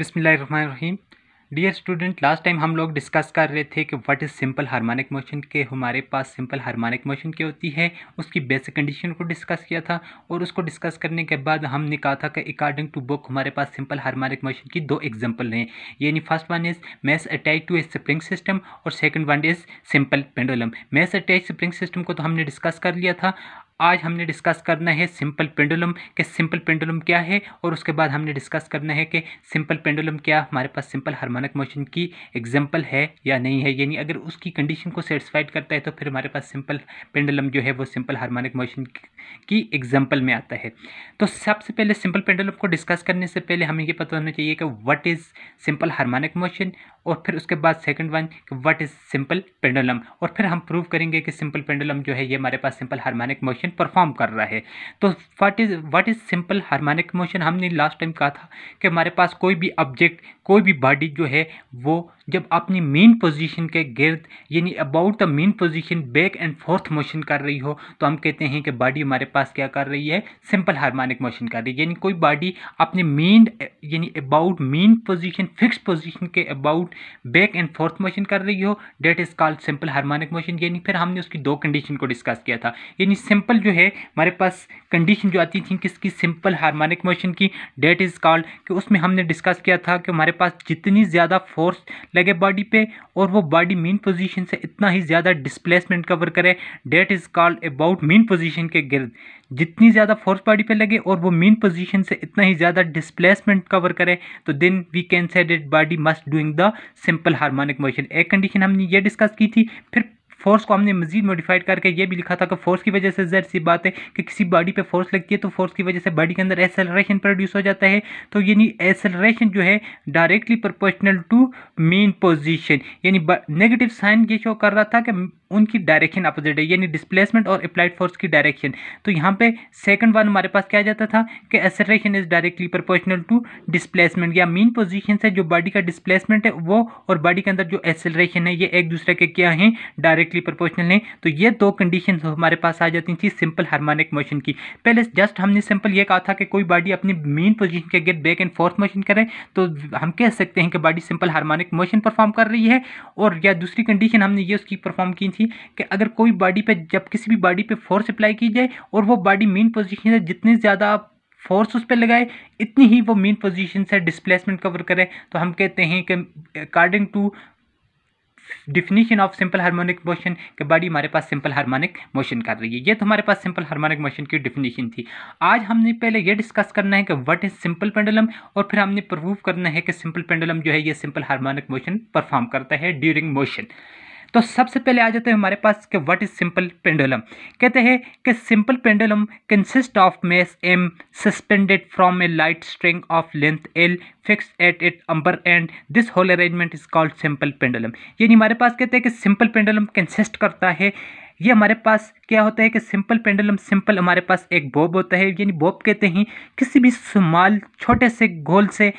बिसमीम dear student last time हम लोग डिस्कस कर रहे थे कि what is simple harmonic motion के हमारे पास सिंपल हार्मोनिक मोशन क्या होती है उसकी बेसिक कंडीशन को डिस्कस किया था और उसको डिस्कस करने के बाद हमने कहा था कि अकॉर्डिंग टू बुक हमारे पास सिंपल हार्मोनिक मोशन की दो एग्जांपल हैं यानी first one is mass attach to a spring system और second one is simple pendulum mass attach spring system को तो हमने डिस्कस कर लिया था आज हमने डिस्कस करना है सिंपल पेंडुलम के सिंपल पेंडुलम क्या है और उसके बाद हमने डिस्कस करना है कि सिंपल पेंडुलम क्या हमारे पास सिंपल हार्मोनिक मोशन की एग्जाम्पल है या नहीं है यानी अगर उसकी कंडीशन को सेटिस्फाइड करता है तो फिर हमारे पास सिंपल पेंडुलम जो है वो सिंपल हार्मोनिक मोशन की एग्जाम्पल में आता है तो सबसे पहले सिंपल पेंडुलम को डिस्कस करने से पहले हमें ये पता होना चाहिए कि what is simple harmonic motion और फिर उसके बाद second one what is simple pendulum और फिर हम प्रूव करेंगे कि सिंपल पेंडुलम जो है ये हमारे पास सिंपल हार्मोनिक मोशन परफॉर्म कर रहा है तो what is what is simple harmonic motion हमने लास्ट टाइम कहा था कि हमारे पास कोई भी ऑब्जेक्ट कोई भी बॉडी जो है वो जब अपनी मेन पोजीशन के गिर्द यानी about the mean position back and forth motion कर रही हो तो हम कहते हैं कि बॉडी हमारे पास क्या कर रही है सिंपल हार्मोनिक मोशन कर रही है यानी कोई बॉडी अपने मेन यानी about mean position fix position के about back and forth motion कर रही हो that is called simple harmonic motion यानी फिर हमने उसकी दो कंडीशन को डिस्कस किया था यानी सिंपल जो है हमारे पास कंडीशन जो आती थी किसकी सिंपल हार्मोनिक मोशन की डेट इज़ कॉल्ड कि उसमें हमने डिस्कस किया था कि हमारे पास जितनी ज़्यादा फोर्स लगे बॉडी पे और वो बॉडी मीन पोजीशन से इतना ही ज़्यादा डिस्प्लेसमेंट कवर करे that is called about mean position के गिर्द जितनी ज़्यादा फोर्स बॉडी पे लगे और वो मीन पोजीशन से इतना ही ज़्यादा डिस्प्लेसमेंट कवर करे तो then we can say that body must doing the simple harmonic motion एक कंडीशन हमने ये डिस्कस की थी फिर फोर्स को हमने मजीद मॉडिफाइड करके ये भी लिखा था कि फोर्स की वजह से जहर सी बात है कि किसी बॉडी पे फोर्स लगती है तो फोर्स की वजह से बॉडी के अंदर एसेलरेशन प्रोड्यूस हो जाता है तो यानी एसेलरेशन जो है directly proportional to mean position यानी नेगेटिव साइन ये शो कर रहा था कि उनकी डायरेक्शन अपोजिट है यानी डिस्प्लेसमेंट और अप्लाइड फोर्स की डायरेक्शन तो यहाँ पे सेकंड वन हमारे पास क्या जाता था कि acceleration is directly proportional to displacement या मीन पोजीशन से जो बॉडी का डिस्प्लेसमेंट है वो और बॉडी के अंदर जो एसेलरेशन है ये एक दूसरे के क्या हैं डायरेक्ट डायरेक्टली प्रोपोर्शनल नहीं तो ये दो कंडीशन हमारे पास आ जाती थी सिंपल हार्मोनिक मोशन की पहले जस्ट हमने सिंपल ये कहा था कि कोई बॉडी अपनी मेन पोजिशन के against back and forth motion करें तो हम कह सकते हैं कि body simple harmonic motion perform कर रही है और या दूसरी कंडीशन हमने ये उसकी परफॉर्म की थी कि अगर कोई बॉडी पर जब किसी भी बॉडी पर फोर्स अप्लाई की जाए और वो बॉडी मेन पोजिशन से जितनी ज़्यादा आप फोर्स उस पर लगाए इतनी ही वो मेन पोजीशन से डिस्प्लेसमेंट कवर करें तो हम कहते हैं कि according to definition of simple harmonic motion के बॉडी हमारे पास सिंपल हार्मोनिक मोशन कर रही है ये तो हमारे पास सिंपल हार्मोनिक मोशन की डिफिनीशन थी आज हमने पहले ये डिस्कस करना है कि व्हाट इज़ सिंपल पेंडुलम और फिर हमने प्रूव करना है कि सिंपल पेंडुलम जो है ये सिंपल हार्मोनिक मोशन परफॉर्म करता है ड्यूरिंग मोशन तो सबसे पहले आ जाते हैं हमारे पास कि व्हाट इज सिंपल पेंडुलम कहते हैं कि simple pendulum consist of mass M suspended from a light string of length L fix at it upper end this whole arrangement is called simple pendulum यानी हमारे पास कहते हैं कि सिंपल पेंडुलम कंसिस्ट करता है ये हमारे पास क्या होता है कि सिंपल पेंडुलम सिंपल हमारे पास एक बॉब होता है यानी बॉब कहते हैं किसी भी स्मॉल छोटे से गोल से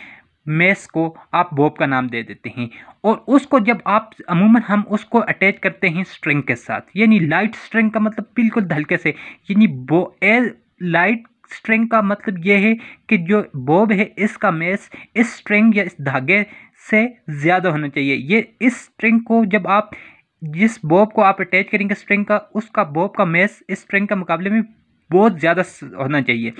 मेस को आप बॉब का नाम दे देते हैं और उसको जब आप अमूमन हम उसको अटैच करते हैं स्ट्रिंग के साथ यानी लाइट स्ट्रिंग का मतलब बिल्कुल धलके से यानी बो ए लाइट स्ट्रिंग का मतलब यह है कि जो बॉब है इसका मेस इस स्ट्रिंग या इस धागे से ज़्यादा होना चाहिए ये इस स्ट्रिंग को जब आप जिस बॉब को आप अटैच करेंगे स्ट्रिंग का उसका बॉब का मेस इस स्ट्रिंग के मुकाबले में बहुत ज़्यादा होना चाहिए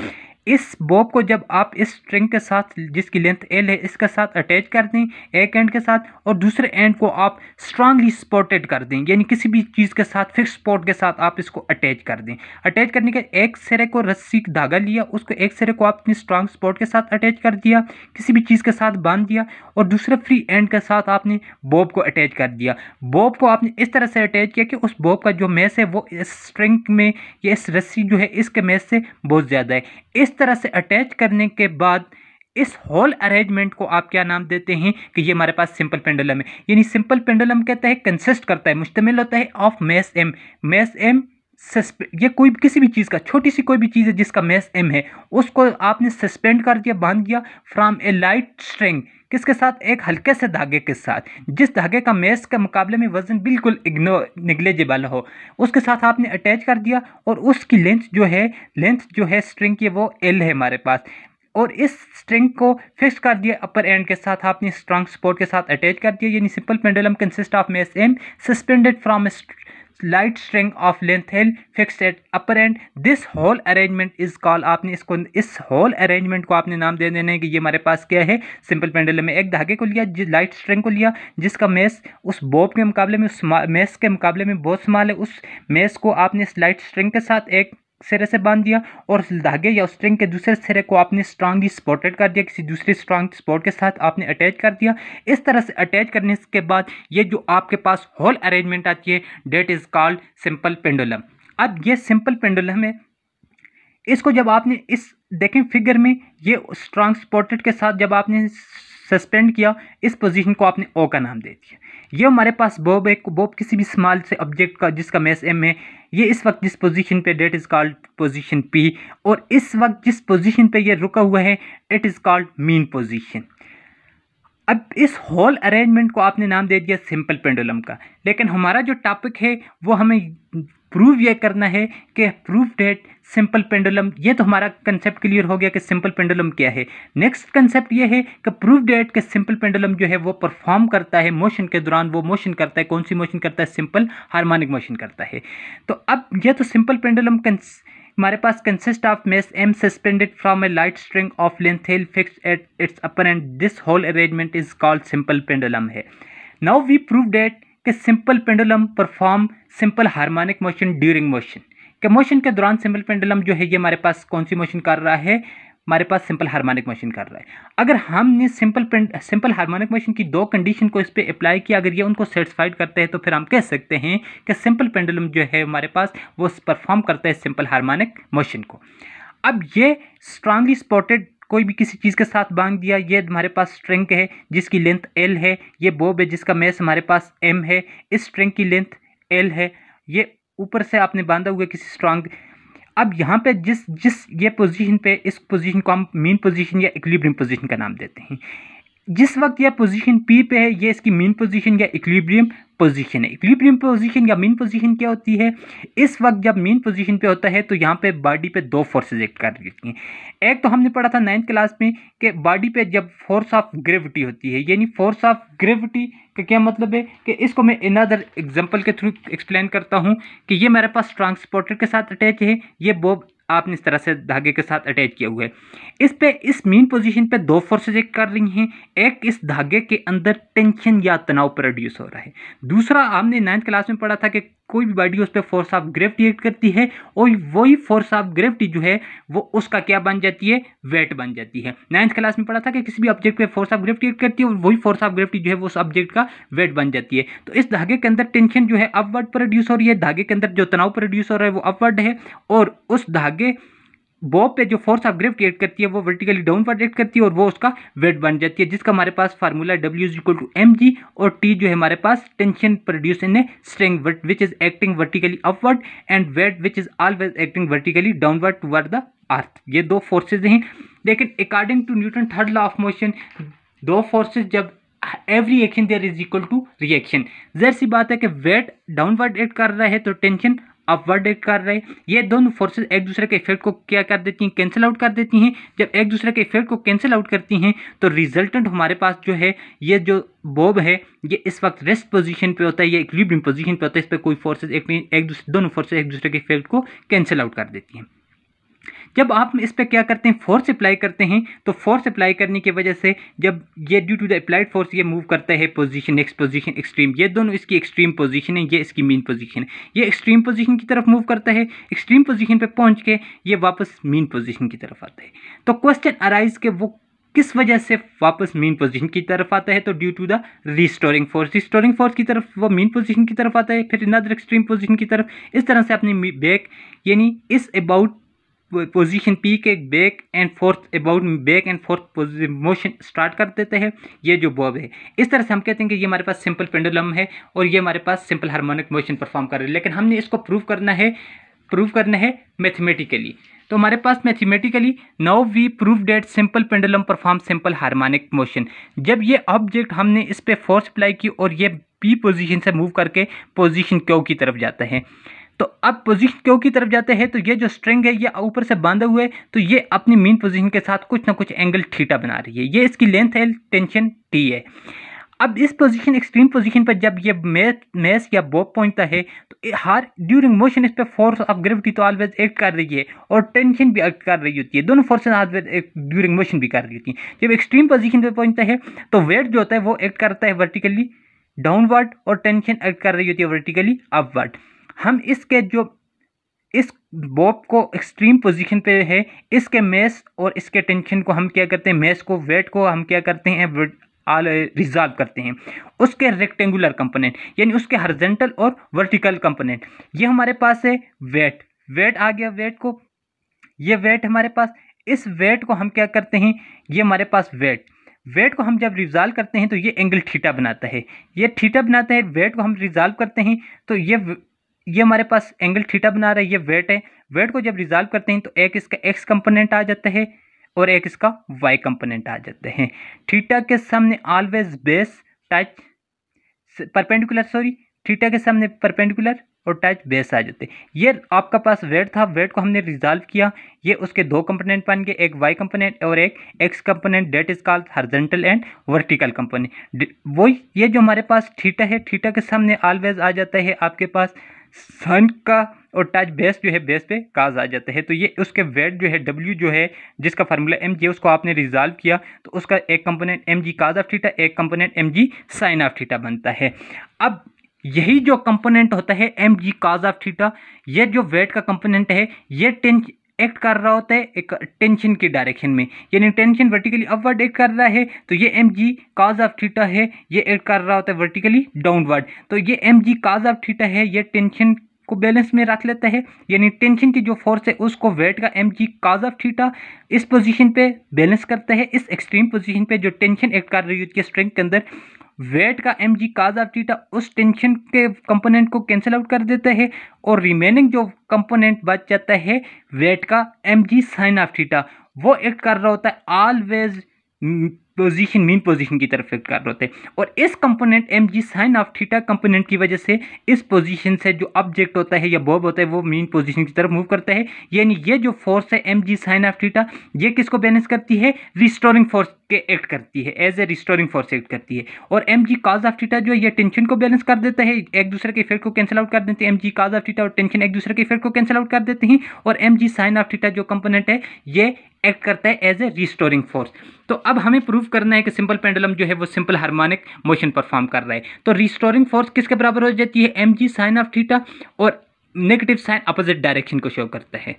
इस बॉब को जब आप इस स्ट्रिंग के साथ जिसकी लेंथ एल है इसके साथ अटैच कर दें एक एंड के साथ और दूसरे एंड को आप स्ट्रांगली सपोर्टेड कर दें यानी किसी भी चीज़ के साथ फिक्स सपोर्ट के साथ आप इसको अटैच कर दें अटैच करने के एक सिरे को रस्सी धागा लिया उसको एक सिरे को आपने स्ट्रांग सपोर्ट के साथ अटैच कर दिया किसी भी चीज़ के साथ बांध दिया और दूसरे फ्री एंड के साथ आपने बॉब को अटैच कर दिया बॉब को आपने इस तरह से अटैच किया कि उस बॉब का जो मैस है वो इस स्ट्रिंग में या इस रस्सी जो है इसके मैस से बहुत ज़्यादा है इस इस तरह से अटैच करने के बाद इस होल अरेंजमेंट को आप क्या नाम देते हैं कि ये हमारे पास सिंपल पेंडुलम है यानी सिंपल पेंडुलम कहता है कंसिस्ट करता है मुश्तमिल होता है of mass M mass M ये कोई किसी भी चीज़ का छोटी सी कोई भी चीज़ है जिसका मैस एम है उसको आपने सस्पेंड कर दिया बांध दिया फ्रॉम ए लाइट स्ट्रिंग किसके साथ एक हल्के से धागे के साथ जिस धागे का मेस के मुकाबले में वज़न बिल्कुल इग्नो निगलेजेबल हो उसके साथ आपने अटैच कर दिया और उसकी लेंथ जो है लेंथ जो है स्ट्रिंग की वो एल है हमारे पास और इस स्ट्रिंग को फिक्स कर दिया अपर एंड के साथ आपने स्ट्रांग सपोर्ट के साथ अटैच कर दिया यानी simple pendulum consist of mass M suspended from light string of length L fix at upper end this whole arrangement is call आपने इसको इस होल अरेंजमेंट को आपने नाम दे देना है कि ये हमारे पास क्या है सिंपल पेंडुलम में एक धागे को लिया जिस लाइट स्ट्रिंग को लिया जिसका मेस उस बोब के मुकाबले में उस मेस के मुकाबले में बहुत स्मॉल है उस मेस को आपने इस लाइट स्ट्रिंग के साथ एक सिरे से बांध दिया और धागे या स्ट्रिंग के दूसरे सिरे को आपने स्ट्रांगली स्पोर्टेड कर दिया किसी दूसरे स्ट्रांग स्पोर्ट के साथ आपने अटैच कर दिया इस तरह से अटैच करने के बाद ये जो आपके पास होल अरेंजमेंट आती है that is called simple pendulum अब ये सिंपल पेंडुलम है इसको जब आपने इस देखें फिगर में ये स्ट्रांग स्पोर्टेड के साथ जब आपने सस्पेंड किया इस पोजीशन को आपने ओ का नाम दे दिया ये हमारे पास बॉब है बॉब किसी भी स्माल से ऑब्जेक्ट का जिसका मैस एम है ये इस वक्त जिस पोजीशन पे that is called position P और इस वक्त जिस पोजीशन पे ये रुका हुआ है it is called mean position अब इस होल अरेंजमेंट को आपने नाम दे दिया सिंपल पेंडुलम का लेकिन हमारा जो टॉपिक है वो हमें प्रूव ये करना है कि प्रूव डेट सिंपल पेंडुलम ये तो हमारा कंसेप्ट क्लियर हो गया कि सिंपल पेंडुलम क्या है नेक्स्ट कंसेप्ट ये है कि प्रूफ डेट के सिंपल पेंडुलम जो है वो परफॉर्म करता है मोशन के दौरान वो मोशन करता है कौन सी मोशन करता है सिंपल हारमोनिक मोशन करता है तो अब यह तो सिंपल पेंडुलम हमारे पास consist of mass M suspended from a light string of length L fix at its upper end this whole arrangement is called simple pendulum है नाउ वी प्रूव डेट कि simple pendulum perform simple harmonic motion during motion कि motion के दौरान simple pendulum जो है ये हमारे पास कौन सी मोशन कर रहा है हमारे पास सिंपल हार्मोनिक मोशन कर रहा है अगर हमने सिंपल सिंपल हार्मोनिक मोशन की दो कंडीशन को इस पर अप्लाई किया अगर ये उनको सेटिस्फाइड करते हैं तो फिर हम कह सकते हैं कि सिंपल पेंडुलम जो है हमारे पास वो परफॉर्म करता है सिंपल हार्मोनिक मोशन को अब ये स्ट्रांगली सपोर्टेड कोई भी किसी चीज़ के साथ बांध दिया ये हमारे पास स्ट्रिंग है जिसकी लेंथ एल है ये बॉब है जिसका मैस हमारे पास एम है इस स्ट्रिंग की लेंथ एल है ये ऊपर से आपने बांधा हुआ किसी स्ट्रांग अब यहाँ पे जिस जिस ये पोजीशन पे इस पोजीशन को हम मेन पोजीशन या इक्लिब्रियम पोजीशन का नाम देते हैं जिस वक्त यह पोजीशन पी पे है ये इसकी मेन पोजीशन या इक्विलिब्रियम पोजीशन है इक्विलिब्रियम पोजीशन या मीन पोजीशन क्या होती है इस वक्त जब मीन पोजीशन पे होता है तो यहाँ पे बॉडी पे दो फोर्सेज एक्ट कर देती हैं एक तो हमने पढ़ा था नाइन्थ क्लास में कि बॉडी पे जब फोर्स ऑफ ग्रेविटी होती है यानी फोर्स ऑफ ग्रेविटी का क्या मतलब है कि इसको मैं इनदर एग्जाम्पल के थ्रू एक्सप्लेन करता हूँ कि ये मेरे पास ट्रांसपोर्टर के साथ अटैच है ये बॉब आपने इस तरह से धागे के साथ अटैच किया हुआ है इस पे इस मेन पोजीशन पे दो फोर्सेज एक कर रही हैं एक इस धागे के अंदर टेंशन या तनाव प्रोड्यूस हो रहा है दूसरा आपने नाइन्थ क्लास में पढ़ा था कि कोई भी बॉडी उस पर फोर्स ऑफ ग्रेविटी एक्ट करती है और वही फोर्स ऑफ ग्रेविटी जो है वो उसका क्या बन जाती है वेट बन जाती है नाइन्थ क्लास में पढ़ा था कि किसी भी ऑब्जेक्ट पर फोर्स ऑफ ग्रेविटी एक्ट करती है और वही फोर्स ऑफ ग्रेविटी जो है वो उस ऑब्जेक्ट का वेट बन जाती है तो इस धागे के अंदर टेंशन जो है अपवर्ड प्रोड्यूस हो रही है धागे के अंदर जो तनाव प्रोड्यूस हो रहा है वो अपवर्ड है और उस धागे बॉब पे जो फोर्स ऑफ ग्रेव क्रिएट करती है वो वर्टिकली डाउन एड करती है और वो उसका वेट बन जाती है जिसका हमारे पास formula W is equal to M G और टी जो है हमारे पास tension produce in a string which is acting vertically upward and weight which is always acting vertically downward toward the earth ये दो फोर्सेज हैं लेकिन according to Newton third law of motion दो फोर्सेज जब every action there is equal to reaction जहर सी बात है कि वेट डाउनवर्ड एक्ट कर रहा है तो टेंशन अपवर्ड कर रहे ये दोनों फोर्सेज एक दूसरे के इफेक्ट को क्या कर देती हैं कैंसिल आउट कर देती हैं जब एक दूसरे के इफेक्ट को कैंसिल आउट करती हैं तो रिजल्टेंट हमारे पास जो है ये जो बॉब है ये इस वक्त रेस्ट पोजीशन पे होता है ये इक्विलिब्रियम पोजीशन पे होता है इस पर कोई फोर्सेज एक, एक दूसरे दोनों फोर्सेज एक दूसरे के इफेक्ट को कैंसिल आउट कर देती हैं जब आप इस पर क्या करते हैं फोर्स अप्लाई करते हैं तो फोर्स अप्लाई करने की वजह से जब ये due to the applied force ये मूव करता है पोजीशन नेक्स्ट पोजीशन एक्सट्रीम ये दोनों इसकी एक्सट्रीम पोजीशन है ये इसकी मेन पोजीशन है ये एक्सट्रीम पोजीशन की तरफ मूव करता है एक्सट्रीम पोजीशन पर पहुँच के ये वापस मेन पोजीशन की तरफ आता है तो क्वेश्चन अराइज के वो किस वजह से वापस मेन पोजीशन की तरफ आता है तो due to the restoring force restoring force की तरफ वो मेन पोजीशन की तरफ आता है फिर नदर एक्सट्रीम पोजीशन की तरफ इस तरह से अपनी बैक यानी इस अबाउट पोजीशन पी के back and forth about back and forth motion start कर देते हैं ये जो बॉब है इस तरह से हम कहते हैं कि ये हमारे पास सिंपल पेंडुलम है और ये हमारे पास सिंपल हार्मोनिक मोशन परफॉर्म कर रहे हैं लेकिन हमने इसको प्रूव करना है प्रूव करना है मैथमेटिकली तो हमारे पास mathematically now we prove that simple pendulum perform simple harmonic motion जब ये ऑब्जेक्ट हमने इस पर फोर्स अप्लाई की और ये पी पोजिशन से मूव करके पोजिशन क्यू की तरफ जाता है तो अब पोजीशन क्यों की तरफ जाते हैं तो ये जो स्ट्रिंग है ये ऊपर से बांधे हुए तो ये अपनी मेन पोजीशन के साथ कुछ ना कुछ एंगल ठीटा बना रही है ये इसकी लेंथ है टेंशन टी है अब इस पोजीशन एक्सट्रीम पोजीशन पर जब ये मैस या बॉब पहुंचता है तो हार ड्यूरिंग मोशन इस पर फोर्स ऑफ ग्रेविटी तो ऑलवेज एक्ट कर रही है और टेंशन भी एक्ट कर रही होती है दोनों फोर्सेज ऑलवेज ड्यूरिंग मोशन भी कर रही होती हैं जब एक्सट्रीम पोजीशन पर पहुंचता है तो वेट जो होता है वो एक्ट करता है वर्टिकली डाउनवर्ड और टेंशन एक्ट कर रही होती है वर्टिकली अपवर्ड हम इसके जो इस बॉब को एक्सट्रीम पोजीशन पे है इसके मेस और इसके टेंशन को हम क्या करते हैं मेस को वेट को हम क्या करते हैं आल रिजॉल्व करते हैं उसके रेक्टेंगुलर कंपोनेंट यानी उसके हर्जेंटल और वर्टिकल कंपोनेंट ये हमारे पास है वेट वेट आ गया वेट को ये वेट हमारे पास इस वेट को हम क्या करते हैं ये हमारे पास वेट वेट को हम जब रिजॉल्व करते हैं तो ये एंगल थीटा बनाता है ये थीटा बनाता है वेट को हम रिजॉल्व करते हैं तो ये ये हमारे पास एंगल थीटा बना रहा है ये वेट है वेट को जब रिजॉल्व करते हैं तो एक इसका एक्स कंपोनेंट आ जाता है और एक इसका वाई कंपोनेंट आ जाते हैं थीटा के सामने always base touch perpendicular sorry theta के सामने परपेंडिकुलर और टच बेस आ जाते ये आपका पास वेट था वेट को हमने रिजॉल्व किया ये उसके दो कंपोनेंट बन गए एक वाई कंपोनेंट और एक X component that is called horizontal and vertical component वही ये जो हमारे पास थीटा है थीटा के सामने ऑलवेज आ जाता है आपके पास सन का और टच बेस जो है बेस पे काज आ जाता है तो ये उसके वेट जो है डब्ल्यू जो है जिसका फार्मूला एम जी उसको आपने रिजॉल्व किया तो उसका एक component M G cos of theta एक component M G sine of theta बनता है अब यही जो कंपोनेंट होता है M G cos of theta ये जो वेट का कंपोनेंट है ये टेन एक्ट कर रहा होता है एक टेंशन के डायरेक्शन में यानी टेंशन वर्टिकली अपवर्ड एक्ट कर रहा है तो ये M G cos of theta है ये एक्ट कर रहा होता है वर्टिकली डाउनवर्ड तो ये M G cos of theta है ये टेंशन को बैलेंस में रख लेता है यानी टेंशन की जो फोर्स है उसको वेट का M G cos of theta इस पोजीशन पे बैलेंस करता है इस एक्सट्रीम पोजीशन पे जो टेंशन एक्ट कर रही होती है स्ट्रेंथ के अंदर वेट का M G cos of theta उस टेंशन के कंपोनेंट को कैंसिल आउट कर देता है और रिमेनिंग जो कंपोनेंट बच जाता है वेट का M G sine of theta वो एक्ट कर रहा होता है ऑलवेज पोजीशन मीन पोजीशन की तरफ शिफ्ट कर रहे होते हैं और इस component M G sine of theta component की वजह से इस पोजीशन से जो ऑब्जेक्ट होता है या बॉब होता है वो मीन पोजीशन की तरफ मूव करता है यानी ये जो फोर्स है M G sine of theta ये किसको बैलेंस करती है रिस्टोरिंग फोर्स के एक्ट करती है as a restoring force act करती है और M G cos of theta जो है ये टेंशन को बैलेंस कर देता है एक दूसरे के इफेक्ट को कैंसिल आउट कर देते हैं M G cos of theta और टेंशन एक दूसरे के इफेक्ट को कैंसिल आउट कर देते हैं और M G sine of theta जो कंपोनेंट है ये एक्ट करता है एज ए रिस्टोरिंग फोर्स तो अब हमें प्रूव करना है कि सिंपल पेंडुलम जो है वो सिंपल हार्मोनिक मोशन परफॉर्म कर रहा है तो रिस्टोरिंग फोर्स किसके बराबर हो जाती है M G sine of theta और नेगेटिव साइन अपोजिट डायरेक्शन को शो करता है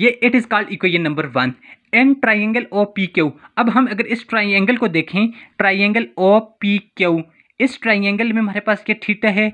ये it is called equation number one in triangle O P Q अब हम अगर इस ट्राइंगल को देखें ट्राइंगल ओ पी क्यू इस ट्राइंगल में हमारे पास क्या थीटा है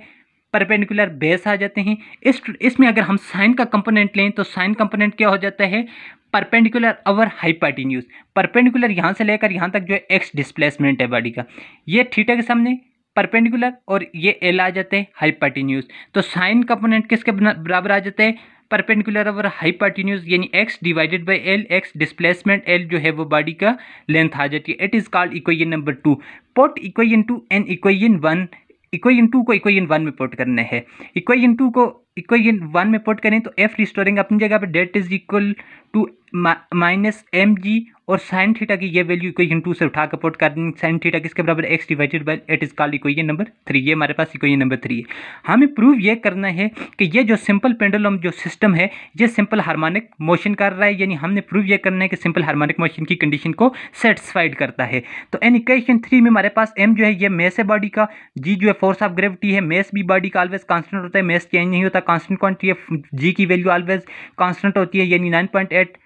परपेंडिकुलर बेस आ जाते हैं इस इसमें अगर हम साइन का कंपोनेंट लें तो साइन कंपोनेंट क्या हो जाता है परपेंडिकुलर अवर हाइपाटिन्यूज परपेंडिकुलर यहाँ से लेकर यहाँ तक जो एक्स डिस्प्लेसमेंट है बॉडी का ये थीटा के सामने परपेंडिकुलर और ये एल आ जाते हैं हाइपाटिन्यूज तो साइन कंपोनेंट किसके बराबर आ जाते हैं परपेंडिकुलर ओवर हाइपाटिन्यूज यानी X divided by L X displacement L जो है वो बॉडी का लेंथ आ जाती है it is called equation number two put equation two and equation one equation two को इक्वेशन वन में पुट करना है इक्वेशन टू को इक्वेशन वन में पुट करें तो एफ रिस्टोरिंग अपनी जगह पर that is equal to minus M G और साइन थीटा की ये वैल्यू इक्वेशन टू से उठाकर पोट कर देंगे साइन थीटा किसके बराबर X divided by at is call equation number three ये हमारे पास इक्वेशन नंबर थ्री है हमें प्रूव ये करना है कि ये जो सिंपल पेंडुलम जो सिस्टम है ये सिंपल हार्मोनिक मोशन कर रहा है यानी हमने प्रूव ये करना है कि सिंपल हार्मोनिक मोशन की कंडीशन को सेटिस्फाइड करता है तो एन इक्वेशन थ्री में हमारे पास एम जो है ये मेस है बॉडी का जी जो है फोर्स ऑफ ग्रेविटी है मेस भी बॉडी का ऑलवेज कॉन्सटेंट होता है मेस चेंज नहीं होता कॉन्सटेंट क्वान्टिटी है जी की वैल्यू ऑलवेज कॉन्सटेंट होती है यानी नाइन पॉइंट एट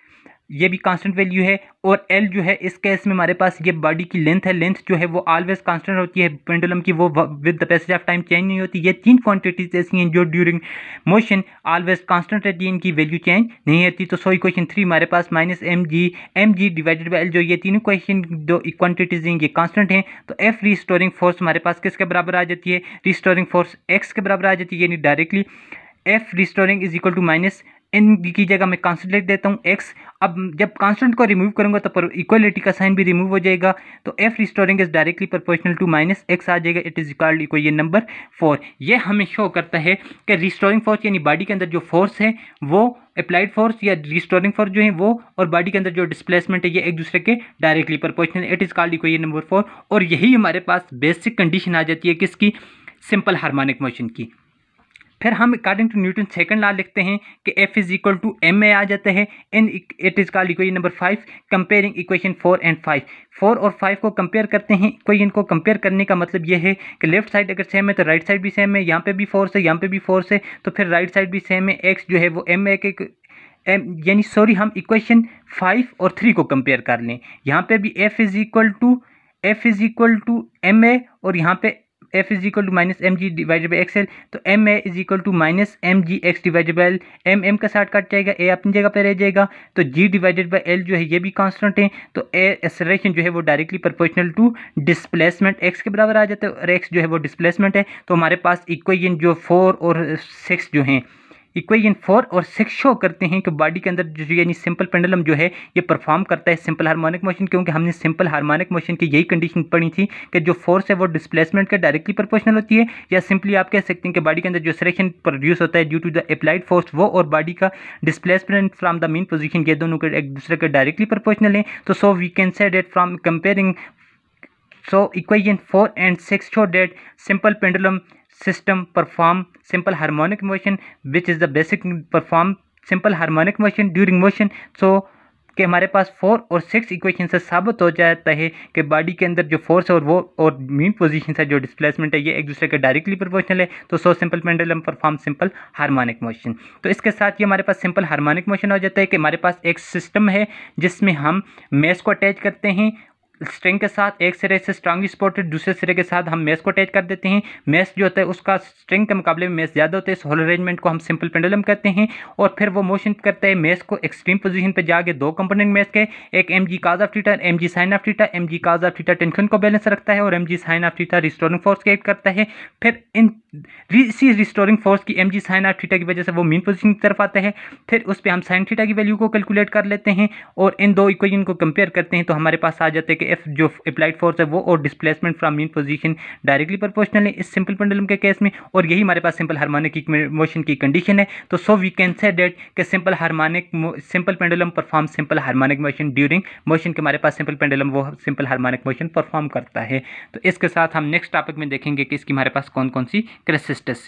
ये भी कांस्टेंट वैल्यू है और एल जो है इस केस में हमारे पास ये बॉडी की लेंथ है लेंथ जो है वो ऑलवेज कांस्टेंट होती है पेंडुलम की वो with the passage of time change नहीं होती ये तीन क्वांटिटीज ऐसी हैं जो ड्यूरिंग मोशन ऑलवेज कांस्टेंट रहती है इनकी वैल्यू चेंज नहीं होती तो सो क्वेश्चन थ्री हमारे पास minus M G M G divided by L जो ये तीनों क्वेश्चन जो क्वान्टिटीज हैं ये कांस्टेंट हैं तो एफ रिस्टोरिंग फोर्स हमारे पास किसके बराबर आ जाती है रिस्टोरिंग फोर्स एक्स के बराबर आ जाती है यानी directly F restoring is equal to minus इन की जगह मैं कांस्टेंट लिख देता हूँ एक्स अब जब कांस्टेंट को रिमूव करूँगा तो पर इक्वलिटी का साइन भी रिमूव हो जाएगा तो F restoring is directly proportional to minus X आ जाएगा इट इज इक्वल इक्वल ये नंबर फोर ये हमें शो करता है कि रिस्टोरिंग फोर्स यानी बॉडी के अंदर जो फोर्स है वो अप्लाइड फोर्स या रिस्टोरिंग फोर्स जो है वो और बॉडी के अंदर जो डिस्प्लेसमेंट है ये एक दूसरे के directly proportional it is called equal ये नंबर फोर और यही हमारे पास बेसिक कंडीशन आ जाती है किसकी सिंपल हार्मोनिक मोशन की फिर हम according to Newton second law लिखते हैं कि F is equal to M A आ जाता है इन it is called equation number five comparing equation four and five four और फाइव को कंपेयर करते हैं इक्वेशन को कंपेयर करने का मतलब यह है कि लेफ्ट साइड अगर सेम है तो राइट साइड भी सेम है यहाँ पे भी फोर्स है यहाँ पे भी फोर्स है तो फिर राइट साइड भी सेम है एक्स जो है वो एम ए के यानी सॉरी हम इक्वेशन फाइव और थ्री को कंपेयर कर लें यहाँ पे भी F is equal to F is equal to M A और यहाँ पे F is equal to minus M G divided by X L तो M A is equal to minus M G X divided by L M M का साथ काट जाएगा ए अपनी जगह पर रह जाएगा तो जी डिवाइडेड बाई एल जो है ये भी कॉन्स्टेंट है तो ए एक्सलेशन जो है वो directly proportional to displacement X के बराबर आ जाता है और एक्स जो है वो डिस्प्लेसमेंट है तो हमारे पास इक्वेशन जो फोर और सिक्स जो हैं इक्वेशन फोर और सिक्स शो करते हैं कि बॉडी के अंदर जो यानी सिंपल पेंडुलम जो है ये परफॉर्म करता है सिंपल हार्मोनिक मोशन क्योंकि हमने सिंपल हार्मोनिक मोशन की यही कंडीशन पढ़ी थी कि जो फोर्स है वो डिस्प्लेसमेंट का डायरेक्टली प्रोपोर्शनल होती है या सिंपली आप कह सकते हैं कि बॉडी के अंदर जो सिलेक्शन प्रोड्यूस होता है due to the applied force वो और बॉडी का displacement from the mean position ये दोनों के एक दूसरे के डायरेक्टली प्रोपोर्शनल है तो so we can say that from comparing so equation four and six show that simple pendulum system perform simple harmonic motion which is the basic perform simple harmonic motion during motion so कि हमारे पास four और six equation से साबित हो जाता है कि बॉडी के अंदर जो फोर्स और वो और मीन पोजीशन है जो डिस्प्लेसमेंट है ये एक दूसरे के डायरेक्टली प्रोपोर्शनल है तो so simple pendulum perform simple harmonic motion तो इसके साथ ये हमारे पास सिंपल हार्मोनिक मोशन हो जाता है कि हमारे पास एक सिस्टम है जिसमें हम मेस को अटैच करते हैं स्ट्रिंग के साथ एक सिरे से स्ट्रांग स्पॉट दूसरे सिरे के साथ हम मेस को अटैच कर देते हैं मेस जो होता है उसका स्ट्रिंग के मुकाबले में मेस ज़्यादा होता है इस होल अरेंजमेंट को हम सिंपल पेंडुलम कहते हैं और फिर वो मोशन करते हैं मेस को एक्सट्रीम पोजीशन पर जाके दो कंपोनेंट मेस के एक M G cos of theta M G sine of theta M G cos of theta tension को बैलेंस रखता है और M G sine of theta restoring force create करता है फिर इन सी रिस्टोरिंग फोर्स की M G sine or theta की वजह से वो मीन पोजिशन की तरफ आता है फिर उस पर हम साइन थीटा की वैल्यू को कैलकुलेट कर लेते हैं और इन दो इक्वेशन को कंपेयर करते हैं तो हमारे पास आ जाते हैं कि एफ जो अप्लाइड फोर्स है वो और displacement from mean position directly proportional है इस सिंपल पेंडुलम के केस में और यही हमारे पास सिंपल हारमोनिक मोशन की कंडीशन है तो so we can say that के simple harmonic simple pendulum perform simple harmonic motion during motion के हमारे पास सिंपल पेंडुलम वो सिंपल हारमोनिक मोशन परफॉर्म करता है तो इसके साथ हम नेक्स्ट टॉपिक में देखेंगे कि इसकी हमारे पास कौन कौन सी consistency